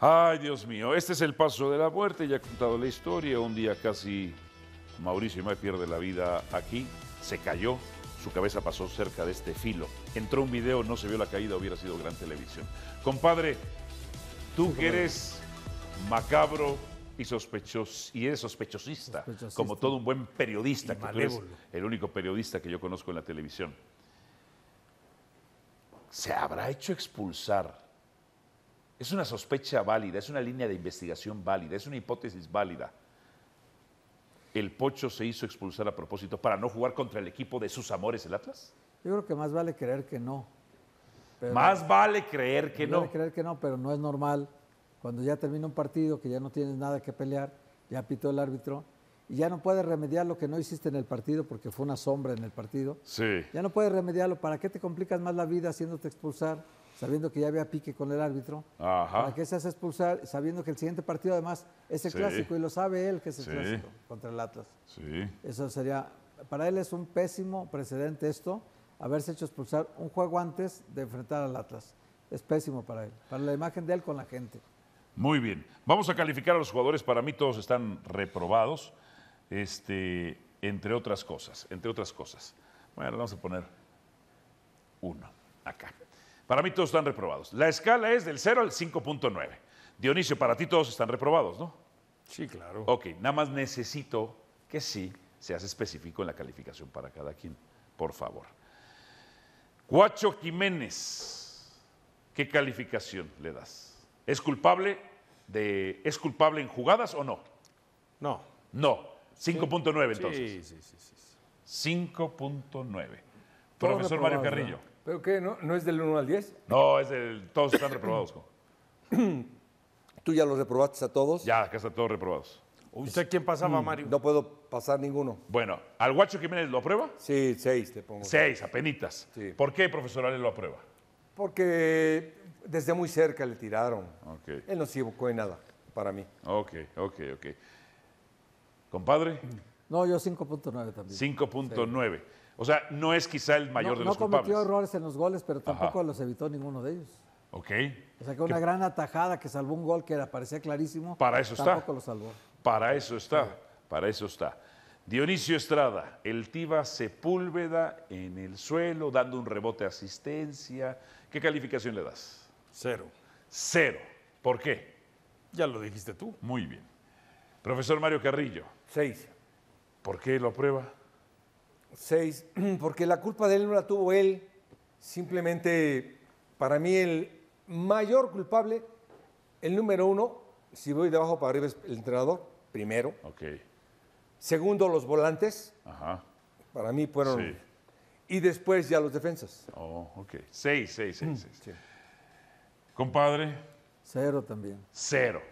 Ay, Dios mío, este es el paso de la muerte, ya he contado la historia. Un día casi Mauricio Imay pierde la vida aquí, se cayó, su cabeza pasó cerca de este filo. Entró un video, no se vio la caída, hubiera sido gran televisión. Compadre, tú que eres macabro y sospechoso, y eres sospechosista, como todo un buen periodista, que eres el único periodista que yo conozco en la televisión. ¿Se habrá hecho expulsar es una sospecha válida, es una línea de investigación válida, es una hipótesis válida. ¿El Pocho se hizo expulsar a propósito para no jugar contra el equipo de sus amores, el Atlas? Yo creo que más vale creer que no. más vale creer que no. Más Vale creer que no, pero no es normal cuando ya termina un partido, que ya no tienes nada que pelear, ya pitó el árbitro, y ya no puedes remediar lo que no hiciste en el partido porque fue una sombra en el partido. Sí. Ya no puedes remediarlo. ¿Para qué te complicas más la vida haciéndote expulsar? sabiendo que ya había pique con el árbitro. ¿Para que se hace expulsar? Sabiendo que el siguiente partido además es el clásico y lo sabe él que es el clásico contra el Atlas. Sí. Eso sería, para él es un pésimo precedente esto, haberse hecho expulsar un juego antes de enfrentar al Atlas. Es pésimo para él, para la imagen de él con la gente. Muy bien, vamos a calificar a los jugadores, para mí todos están reprobados, este, entre otras cosas, entre otras cosas. Bueno, vamos a poner uno acá. Para mí todos están reprobados. La escala es del 0 al 5.9. Dionisio, para ti todos están reprobados, ¿no? Sí, claro. Ok, nada más necesito que sí seas específico en la calificación para cada quien, por favor. Cuacho Jiménez, ¿qué calificación le das? ¿Es culpable de es culpable en jugadas o no? No. No. 5.9 entonces. Sí, sí, sí. sí. 5.9. Profesor Mario Carrillo. ¿Pero qué? ¿No, es del 1 al 10? No, es del. Todos están reprobados. ¿Tú ya los reprobaste a todos? Ya, casi están todos reprobados. ¿Usted quién pasaba, mm, Mario? No puedo pasar ninguno. Bueno, ¿al Guacho Jiménez lo aprueba? Sí, seis te pongo. Seis, apenitas. ¿Por qué profesor Ale lo aprueba? Porque desde muy cerca le tiraron. Okay. Él no se equivocó en nada para mí. Ok, ok, ok. ¿Compadre? No, yo 5.9 también. 5.9. O sea, no es quizá el mayor de los culpables. No cometió errores en los goles, pero tampoco los evitó ninguno de ellos. Ok. O sea, que una gran atajada que salvó un gol que parecía clarísimo. Para eso está. Tampoco lo salvó. Para eso está. Para eso está. Dionisio Estrada, el Tiva Sepúlveda en el suelo, dando un rebote de asistencia. ¿Qué calificación le das? Cero. Cero. ¿Por qué? Ya lo dijiste tú. Muy bien. Profesor Mario Carrillo. Seis. ¿Por qué lo aprueba? Seis, porque la culpa de él no la tuvo él. Simplemente, para mí, el mayor culpable, el número uno, si voy de abajo para arriba, es el entrenador, primero. ok Segundo, los volantes. Ajá. Para mí fueron. Y después ya los defensas. Oh, ok. Seis, seis, seis. Mm, compadre. Cero también. Cero.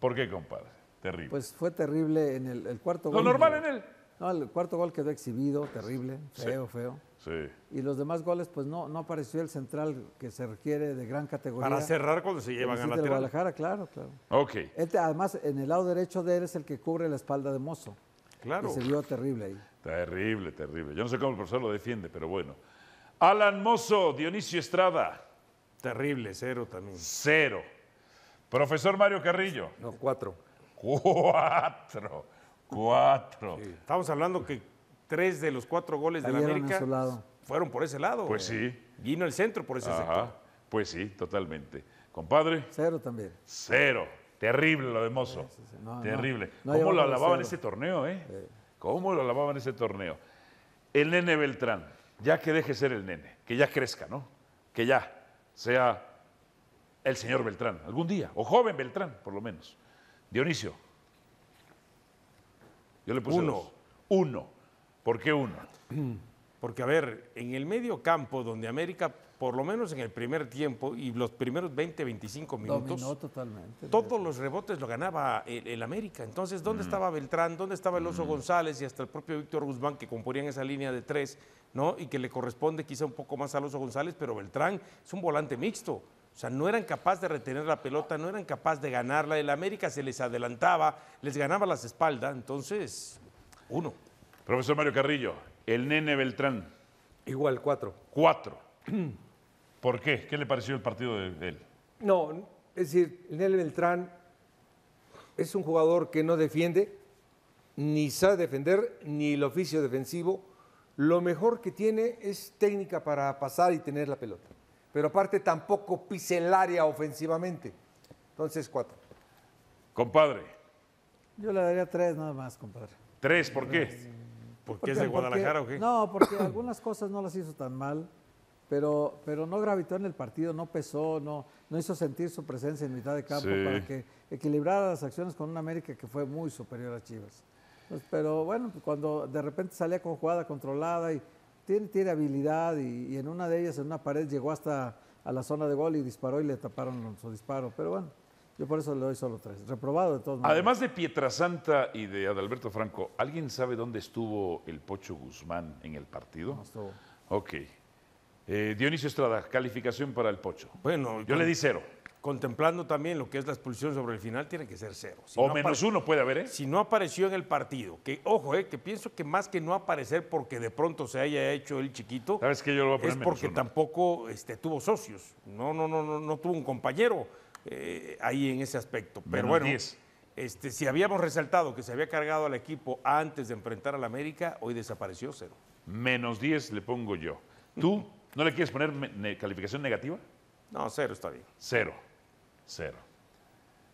¿Por qué, compadre? Terrible. Pues fue terrible en el, el cuarto. Lo normal en él. No, el cuarto gol quedó exhibido, terrible, feo, feo. Sí. Y los demás goles, pues no, no apareció el central que se requiere de gran categoría. Para cerrar cuando se llevan a la Guadalajara, claro, claro. Ok. Este, además, en el lado derecho de él es el que cubre la espalda de Mozo. Claro. Que se vio terrible ahí. Terrible, terrible. Yo no sé cómo el profesor lo defiende, pero bueno. Alan Mozo, Dionisio Estrada. Terrible, cero también. Cero. Profesor Mario Carrillo. No, cuatro. Cuatro. Cuatro. Estamos hablando que tres de los cuatro goles de la América fueron por ese lado. Pues sí. Guino el centro por ese sector. Pues sí, totalmente. Compadre. Cero también. Cero. Terrible lo de Mozo. Terrible. ¿Cómo lo alababan ese torneo, eh? ¿Cómo lo alababan ese torneo? El nene Beltrán, ya que deje ser el nene, que ya crezca, ¿no? Que ya sea el señor Beltrán, algún día, o joven Beltrán, por lo menos. Dionisio, yo le uno. Uno. ¿Por qué uno? Porque, a ver, en el medio campo donde América, por lo menos en el primer tiempo y los primeros 20, 25 minutos, todos los rebotes lo ganaba el, América. Entonces, ¿dónde mm. estaba Beltrán? ¿Dónde estaba el Oso mm. González y hasta el propio Víctor Guzmán que componían esa línea de tres, ¿no? Y que le corresponde quizá un poco más al Oso González, pero Beltrán es un volante mixto. O sea, no eran capaces de retener la pelota, no eran capaces de ganarla. El América se les adelantaba, les ganaba las espaldas. Entonces, uno. Profesor Mario Carrillo, el nene Beltrán. Igual, cuatro. Cuatro. ¿Por qué? ¿Qué le pareció el partido de él? No, es decir, el nene Beltrán es un jugador que no defiende, ni sabe defender, ni el oficio defensivo. Lo mejor que tiene es técnica para pasar y tener la pelota pero aparte tampoco pise el área ofensivamente. Entonces, cuatro. Compadre. Yo le daría tres nada más, compadre. ¿Tres? ¿Por qué? Eh, ¿Porque, es de Guadalajara porque, o qué? No, porque algunas cosas no las hizo tan mal, pero, pero no gravitó en el partido, no pesó, no, no hizo sentir su presencia en mitad de campo para que equilibrara las acciones con un América que fue muy superior a Chivas. Pues, pero bueno, pues, cuando de repente salía con jugada controlada y tiene, habilidad y, en una de ellas, en una pared, llegó hasta a la zona de gol y disparó y le taparon su disparo. Pero bueno, yo por eso le doy solo tres. Reprobado de todos modos. Además de Pietrasanta y de Adalberto Franco, ¿alguien sabe dónde estuvo el Pocho Guzmán en el partido? No estuvo. Ok. Eh, Dionisio Estrada, calificación para el Pocho. Bueno, yo le di cero contemplando también lo que es la expulsión sobre el final, tiene que ser cero. o menos uno puede haber, ¿eh? Si no apareció en el partido, que ojo, eh, que pienso que más que no aparecer porque de pronto se haya hecho el chiquito, es porque tampoco este, tuvo socios, no, no, no, no, no tuvo un compañero eh, ahí en ese aspecto. Pero bueno, Este, si habíamos resaltado que se había cargado al equipo antes de enfrentar al América, hoy desapareció cero. Menos 10 le pongo yo. ¿Tú no le quieres poner calificación negativa? No, cero está bien. Cero. Cero.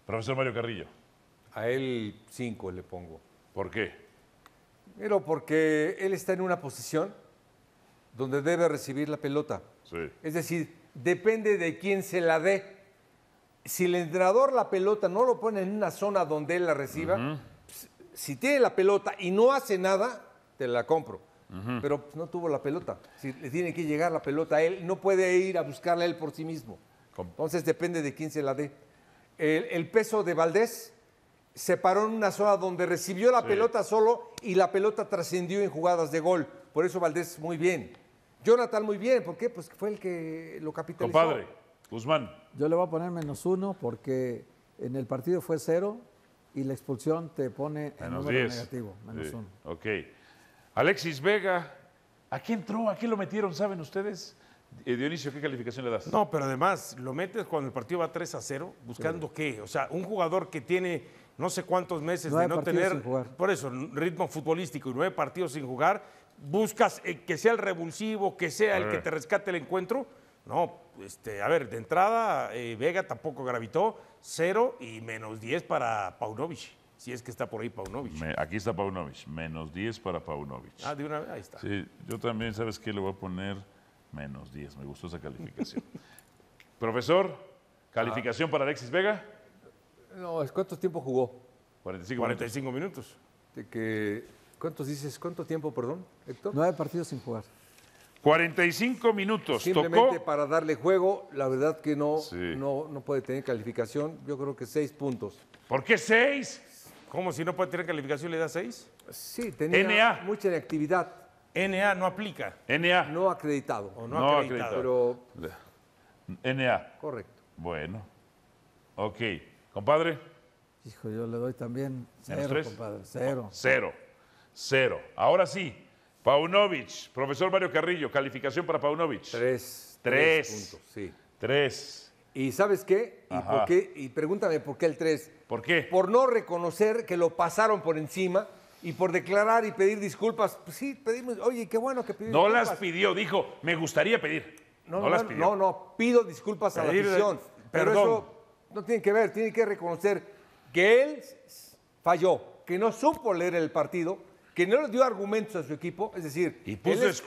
Profesor Mario Carrillo. A él cinco le pongo. ¿Por qué? Pero porque él está en una posición donde debe recibir la pelota. Sí. Es decir, depende de quién se la dé. Si el entrenador la pelota no lo pone en una zona donde él la reciba, pues, si tiene la pelota y no hace nada, te la compro. Pero pues, no tuvo la pelota. Si le tiene que llegar la pelota a él, no puede ir a buscarla él por sí mismo. Entonces depende de quién se la dé. El, peso de Valdés se paró en una zona donde recibió la pelota solo y la pelota trascendió en jugadas de gol. Por eso Valdés muy bien. Jonathan muy bien, ¿por qué? Pues fue el que lo capitalizó. Compadre, Guzmán. Yo le voy a poner menos uno porque en el partido fue cero y la expulsión te pone en número negativo, menos uno. Ok. Alexis Vega, ¿a quién entró? ¿A quién lo metieron? ¿Saben ustedes? Dionisio, ¿qué calificación le das? No, pero además, lo metes cuando el partido va 3 a 0, buscando qué. O sea, un jugador que tiene no sé cuántos meses de no tener, por eso, ritmo futbolístico y nueve partidos sin jugar, buscas eh, que sea el revulsivo, que sea el que eh. te rescate el encuentro. No, este, a ver, de entrada, eh, Vega tampoco gravitó, cero y menos 10 para Paunovic. Si es que está por ahí Paunovic. aquí está Paunovic, menos 10 para Paunovic. Ah, de una vez, ahí está. Sí, yo también, ¿sabes qué? Le voy a poner Menos 10, me gustó esa calificación. Profesor, calificación ah. para Alexis Vega. No, ¿cuánto tiempo jugó? 45, 45 minutos. De ¿Cuántos dices? ¿Cuánto tiempo, perdón, Héctor? Nueve partidos sin jugar. 45 minutos. Simplemente para darle juego, la verdad que no, no, puede tener calificación. Yo creo que seis puntos. ¿Por qué seis? ¿Cómo si no puede tener calificación le da seis? Sí, tenía mucha inactividad. NA no aplica. NA. No acreditado. no, no acreditado. NA. Correcto. Bueno. Ok. Compadre. Hijo, yo le doy también cero, compadre. Cero. cero. Cero. Ahora sí. Paunovic. Profesor Mario Carrillo. Calificación para Paunovic. Tres. Tres. Tres puntos, Tres. ¿Y sabes qué? ¿Y, por qué? y pregúntame por qué el tres. ¿Por qué? Por no reconocer que lo pasaron por encima y por declarar y pedir disculpas. Pues sí, pedimos, oye, qué bueno que pidió. No las pidió, dijo, me gustaría pedir. No, no, las pidió. No, no, pido disculpas a la afición. Pero eso no tiene que ver, tiene que reconocer que él falló, que no supo leer el partido, que no le dio argumentos a su equipo, es decir,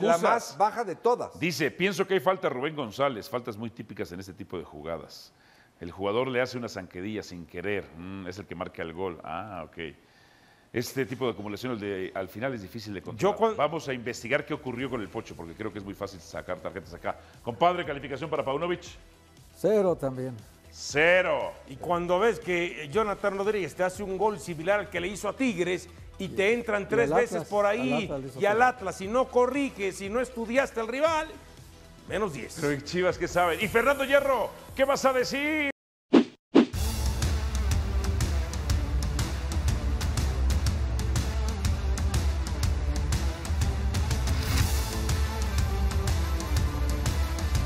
la más baja de todas. Dice, pienso que hay falta Rubén González, faltas muy típicas en este tipo de jugadas. El jugador le hace una zanquedilla sin querer, mm, es el que marca el gol. Ah, ok. Este tipo de acumulación de, al final es difícil de contar. Vamos a investigar qué ocurrió con el Pocho, porque creo que es muy fácil sacar tarjetas acá. Compadre, calificación para Paunovic. Cero también. Cero. Y cuando ves que eh, Jonathan Rodríguez te hace un gol similar al que le hizo a Tigres y, te entran tres veces por ahí y al Atlas, y no corriges, y no estudiaste al rival, menos 10. Pero Chivas, ¿qué saben? Y Fernando Hierro, ¿qué vas a decir?